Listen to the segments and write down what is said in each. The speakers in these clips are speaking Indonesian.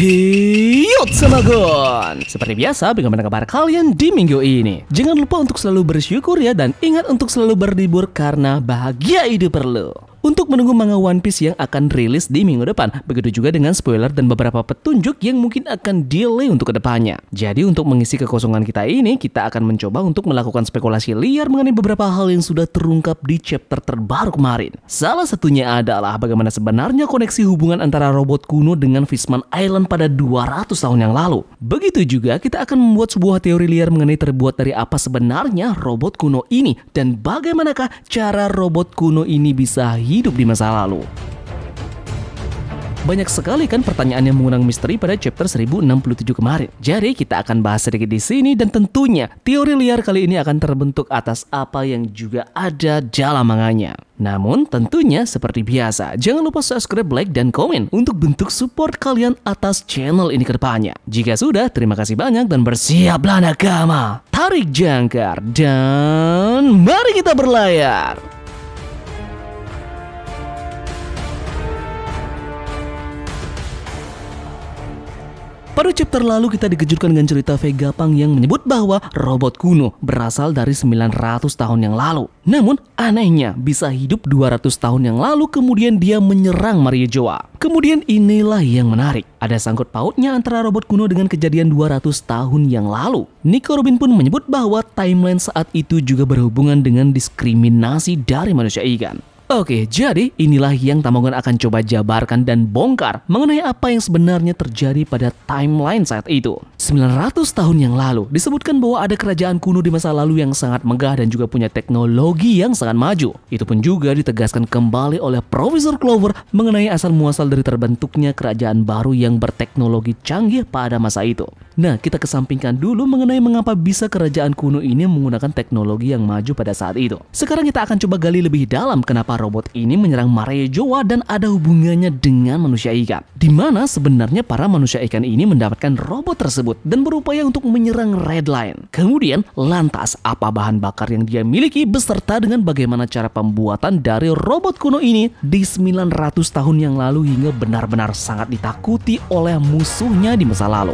Hiyot Gun. Seperti biasa, bagaimana kabar kalian di minggu ini? Jangan lupa untuk selalu bersyukur ya Dan ingat untuk selalu berlibur karena bahagia itu perlu untuk menunggu manga One Piece yang akan rilis di minggu depan. Begitu juga dengan spoiler dan beberapa petunjuk yang mungkin akan delay untuk kedepannya. Jadi untuk mengisi kekosongan kita ini, kita akan mencoba untuk melakukan spekulasi liar mengenai beberapa hal yang sudah terungkap di chapter terbaru kemarin. Salah satunya adalah bagaimana sebenarnya koneksi hubungan antara robot kuno dengan Fishman Island pada 200 tahun yang lalu. Begitu juga kita akan membuat sebuah teori liar mengenai terbuat dari apa sebenarnya robot kuno ini dan bagaimanakah cara robot kuno ini bisa hidup di masa lalu. Banyak sekali kan pertanyaan yang mengundang misteri pada chapter 1067 kemarin. Jadi kita akan bahas sedikit di sini dan tentunya teori liar kali ini akan terbentuk atas apa yang juga ada dalam manganya. Namun tentunya seperti biasa, jangan lupa subscribe, like, dan komen untuk bentuk support kalian atas channel ini ke depannya. Jika sudah, terima kasih banyak dan bersiaplah nakama. Tarik jangkar dan mari kita berlayar. Pada chapter lalu kita dikejutkan dengan cerita Vega Pang yang menyebut bahwa robot kuno berasal dari 900 tahun yang lalu. Namun anehnya bisa hidup 200 tahun yang lalu kemudian dia menyerang Maria Joa. Kemudian inilah yang menarik. Ada sangkut pautnya antara robot kuno dengan kejadian 200 tahun yang lalu. Nico Robin pun menyebut bahwa timeline saat itu juga berhubungan dengan diskriminasi dari manusia ikan. Oke, jadi inilah yang Tamonggon akan coba jabarkan dan bongkar mengenai apa yang sebenarnya terjadi pada timeline saat itu. 900 tahun yang lalu, disebutkan bahwa ada kerajaan kuno di masa lalu yang sangat megah dan juga punya teknologi yang sangat maju. Itu pun juga ditegaskan kembali oleh Profesor Clover mengenai asal-muasal dari terbentuknya kerajaan baru yang berteknologi canggih pada masa itu. Nah, kita kesampingkan dulu mengenai mengapa bisa kerajaan kuno ini menggunakan teknologi yang maju pada saat itu. Sekarang kita akan coba gali lebih dalam kenapa robot ini menyerang Maria Jawa dan ada hubungannya dengan manusia ikan. Di mana sebenarnya para manusia ikan ini mendapatkan robot tersebut dan berupaya untuk menyerang Redline. Kemudian, lantas apa bahan bakar yang dia miliki beserta dengan bagaimana cara pembuatan dari robot kuno ini di 900 tahun yang lalu hingga benar-benar sangat ditakuti oleh musuhnya di masa lalu.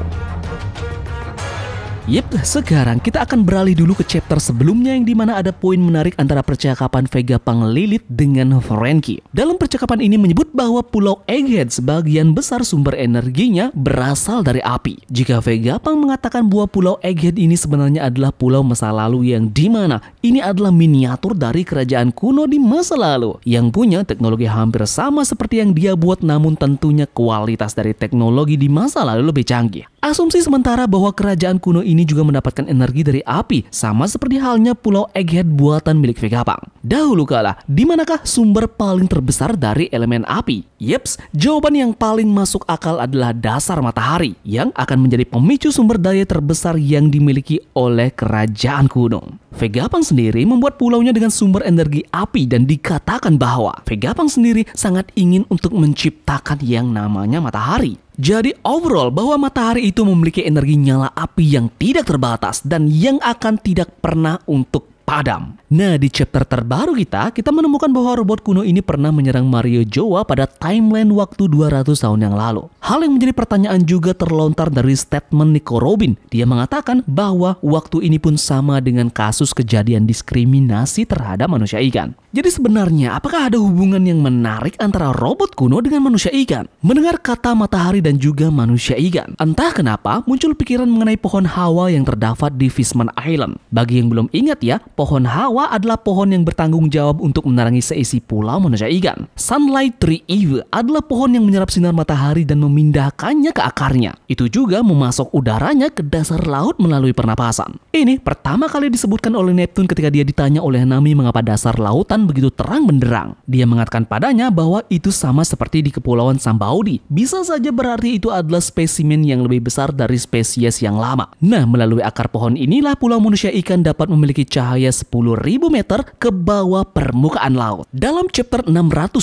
Yep, sekarang kita akan beralih dulu ke chapter sebelumnya yang dimana ada poin menarik antara percakapan Vega Pang Lilith dengan Frankie. Dalam percakapan ini menyebut bahwa Pulau Egghead sebagian besar sumber energinya berasal dari api. Jika Vega Pang mengatakan bahwa Pulau Egghead ini sebenarnya adalah pulau masa lalu yang dimana ini adalah miniatur dari kerajaan kuno di masa lalu yang punya teknologi hampir sama seperti yang dia buat namun tentunya kualitas dari teknologi di masa lalu lebih canggih. Asumsi sementara bahwa kerajaan kuno ini juga mendapatkan energi dari api, sama seperti halnya pulau Egghead buatan milik Vegapunk. Dahulu kala, di manakah sumber paling terbesar dari elemen api? Yeps, jawaban yang paling masuk akal adalah dasar matahari, yang akan menjadi pemicu sumber daya terbesar yang dimiliki oleh kerajaan kuno. Vegapunk sendiri membuat pulaunya dengan sumber energi api dan dikatakan bahwa Vegapunk sendiri sangat ingin untuk menciptakan yang namanya matahari. Jadi overall bahwa matahari itu memiliki energi nyala api yang tidak terbatas dan yang akan tidak pernah untuk padam. Nah, di chapter terbaru kita, kita menemukan bahwa robot kuno ini pernah menyerang Mario Jawa pada timeline waktu 200 tahun yang lalu. Hal yang menjadi pertanyaan juga terlontar dari statement Nico Robin. Dia mengatakan bahwa waktu ini pun sama dengan kasus kejadian diskriminasi terhadap manusia ikan. Jadi sebenarnya, apakah ada hubungan yang menarik antara robot kuno dengan manusia ikan? Mendengar kata matahari dan juga manusia ikan, entah kenapa muncul pikiran mengenai pohon hawa yang terdapat di Fishman Island. Bagi yang belum ingat ya, pohon Hawa adalah pohon yang bertanggung jawab untuk menerangi seisi pulau manusia ikan. Sunlight Tree Eve adalah pohon yang menyerap sinar matahari dan memindahkannya ke akarnya. Itu juga memasok udaranya ke dasar laut melalui pernapasan. Ini pertama kali disebutkan oleh Neptune ketika dia ditanya oleh Nami mengapa dasar lautan begitu terang benderang. Dia mengatakan padanya bahwa itu sama seperti di kepulauan Sambaudi. Bisa saja berarti itu adalah spesimen yang lebih besar dari spesies yang lama. Nah, melalui akar pohon inilah pulau manusia ikan dapat memiliki cahaya hanya 10.000 meter ke bawah permukaan laut. Dalam chapter 612,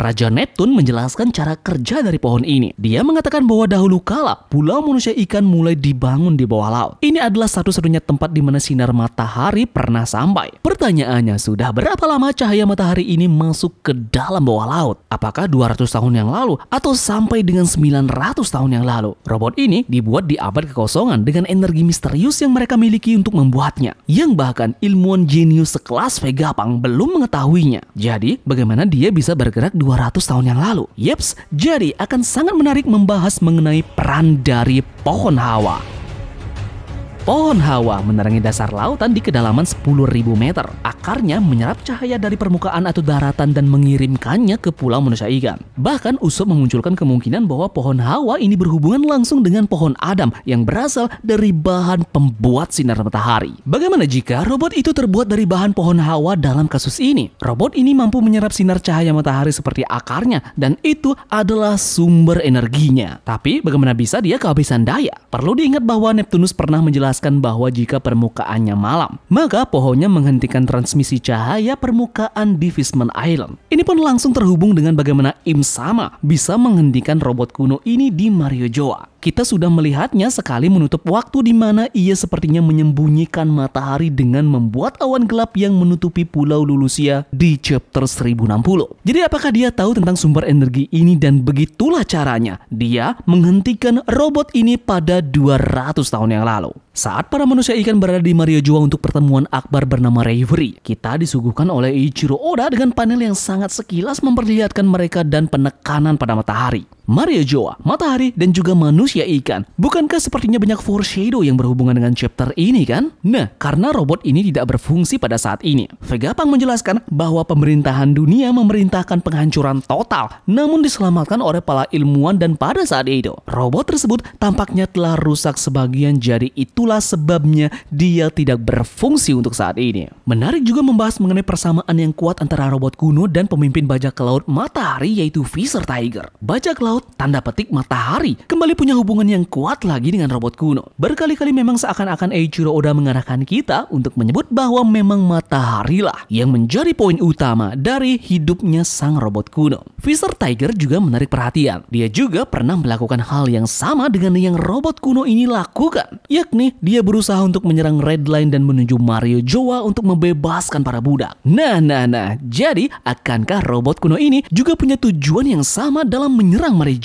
Raja Neptun menjelaskan cara kerja dari pohon ini. Dia mengatakan bahwa dahulu kala pulau manusia ikan mulai dibangun di bawah laut. Ini adalah satu-satunya tempat di mana sinar matahari pernah sampai. Pertanyaannya, sudah berapa lama cahaya matahari ini masuk ke dalam bawah laut? Apakah 200 tahun yang lalu atau sampai dengan 900 tahun yang lalu? Robot ini dibuat di abad kekosongan dengan energi misterius yang mereka miliki untuk membuatnya, yang bahkan ilmuwan jenius sekelas Vegapunk belum mengetahuinya. Jadi, bagaimana dia bisa bergerak 200 tahun yang lalu? Yeps, jadi akan sangat menarik membahas mengenai peran dari pohon hawa. Pohon Hawa menerangi dasar lautan di kedalaman 10.000 meter. Akarnya menyerap cahaya dari permukaan atau daratan dan mengirimkannya ke pulau manusia ikan. Bahkan Usop memunculkan kemungkinan bahwa pohon Hawa ini berhubungan langsung dengan pohon Adam yang berasal dari bahan pembuat sinar matahari. Bagaimana jika robot itu terbuat dari bahan pohon Hawa dalam kasus ini? Robot ini mampu menyerap sinar cahaya matahari seperti akarnya dan itu adalah sumber energinya. Tapi bagaimana bisa dia kehabisan daya? Perlu diingat bahwa Neptunus pernah menjelaskan menjelaskan bahwa jika permukaannya malam, maka pohonnya menghentikan transmisi cahaya permukaan di Fishman Island. Ini pun langsung terhubung dengan bagaimana Im Sama bisa menghentikan robot kuno ini di Mario Joa. Kita sudah melihatnya sekali menutup waktu di mana ia sepertinya menyembunyikan matahari dengan membuat awan gelap yang menutupi pulau Lulusia di chapter 1060. Jadi apakah dia tahu tentang sumber energi ini dan begitulah caranya dia menghentikan robot ini pada 200 tahun yang lalu. Saat para manusia ikan berada di Mario Jua untuk pertemuan akbar bernama Reverie, kita disuguhkan oleh Ichiro Oda dengan panel yang sangat sekilas memperlihatkan mereka dan penekanan pada matahari. Maria Joa, matahari, dan juga manusia ikan. Bukankah sepertinya banyak foreshadow yang berhubungan dengan chapter ini kan? Nah, karena robot ini tidak berfungsi pada saat ini. Vegapunk menjelaskan bahwa pemerintahan dunia memerintahkan penghancuran total, namun diselamatkan oleh para ilmuwan dan pada saat itu, robot tersebut tampaknya telah rusak sebagian jari itulah sebabnya dia tidak berfungsi untuk saat ini. Menarik juga membahas mengenai persamaan yang kuat antara robot kuno dan pemimpin bajak laut matahari yaitu Fisher Tiger. Bajak laut laut, tanda petik matahari, kembali punya hubungan yang kuat lagi dengan robot kuno. Berkali-kali memang seakan-akan Eiichiro Oda mengarahkan kita untuk menyebut bahwa memang matahari lah yang menjadi poin utama dari hidupnya sang robot kuno. Fisher Tiger juga menarik perhatian. Dia juga pernah melakukan hal yang sama dengan yang robot kuno ini lakukan, yakni dia berusaha untuk menyerang Redline dan menuju Mario Joa untuk membebaskan para budak. Nah, nah, nah, jadi akankah robot kuno ini juga punya tujuan yang sama dalam menyerang Mario dari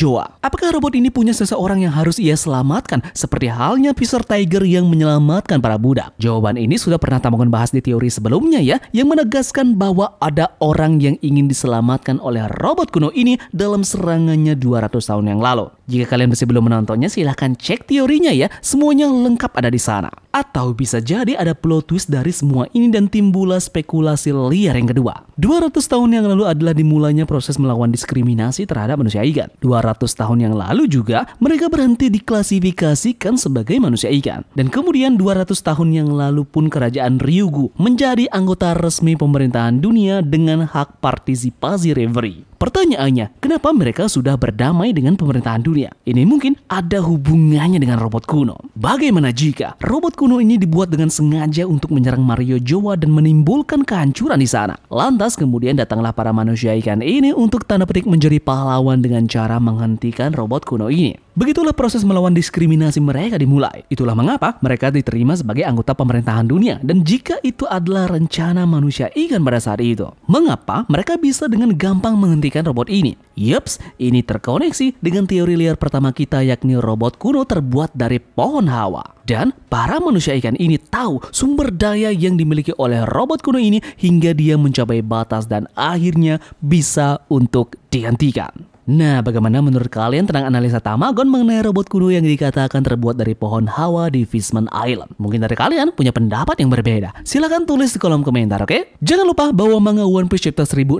Apakah robot ini punya seseorang yang harus ia selamatkan seperti halnya Fisher Tiger yang menyelamatkan para budak? Jawaban ini sudah pernah Tamongkon bahas di teori sebelumnya ya, yang menegaskan bahwa ada orang yang ingin diselamatkan oleh robot kuno ini dalam serangannya 200 tahun yang lalu. Jika kalian masih belum menontonnya, silahkan cek teorinya ya. Semuanya lengkap ada di sana. Atau bisa jadi ada plot twist dari semua ini dan timbullah spekulasi liar yang kedua. 200 tahun yang lalu adalah dimulainya proses melawan diskriminasi terhadap manusia ikan. 200 tahun yang lalu juga mereka berhenti diklasifikasikan sebagai manusia ikan. Dan kemudian 200 tahun yang lalu pun kerajaan Ryugu menjadi anggota resmi pemerintahan dunia dengan hak partisipasi reverie. Pertanyaannya, kenapa mereka sudah berdamai dengan pemerintahan dunia? Ini mungkin ada hubungannya dengan robot kuno. Bagaimana jika robot kuno ini dibuat dengan sengaja untuk menyerang Mario Jawa dan menimbulkan kehancuran di sana? Lantas kemudian datanglah para manusia ikan ini untuk tanda petik menjadi pahlawan dengan cara menghentikan robot kuno ini. Begitulah proses melawan diskriminasi mereka dimulai. Itulah mengapa mereka diterima sebagai anggota pemerintahan dunia dan jika itu adalah rencana manusia ikan pada saat itu. Mengapa mereka bisa dengan gampang menghentikan robot ini? Yups, ini terkoneksi dengan teori liar pertama kita yakni robot kuno terbuat dari pohon hawa. Dan para manusia ikan ini tahu sumber daya yang dimiliki oleh robot kuno ini hingga dia mencapai batas dan akhirnya bisa untuk dihentikan. Nah, bagaimana menurut kalian tentang analisa Tamagon mengenai robot kuno yang dikatakan terbuat dari pohon hawa di Fishman Island? Mungkin dari kalian punya pendapat yang berbeda. Silahkan tulis di kolom komentar, oke? Okay? Jangan lupa bahwa manga One Piece Chapter 1068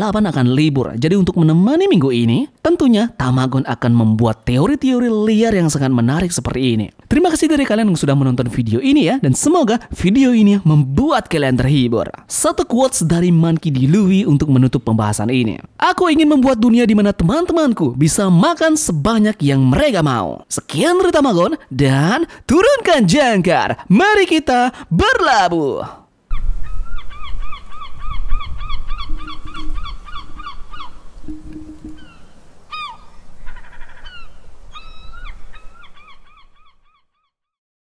akan libur. Jadi untuk menemani minggu ini, tentunya Tamagon akan membuat teori-teori liar yang sangat menarik seperti ini. Terima kasih dari kalian yang sudah menonton video ini ya, dan semoga video ini membuat kalian terhibur. Satu quotes dari Monkey D. Louis untuk menutup pembahasan ini. Aku ingin membuat dunia di mana teman-temanku bisa makan sebanyak yang mereka mau. Sekian Rita Magon, dan turunkan jangkar. Mari kita berlabuh.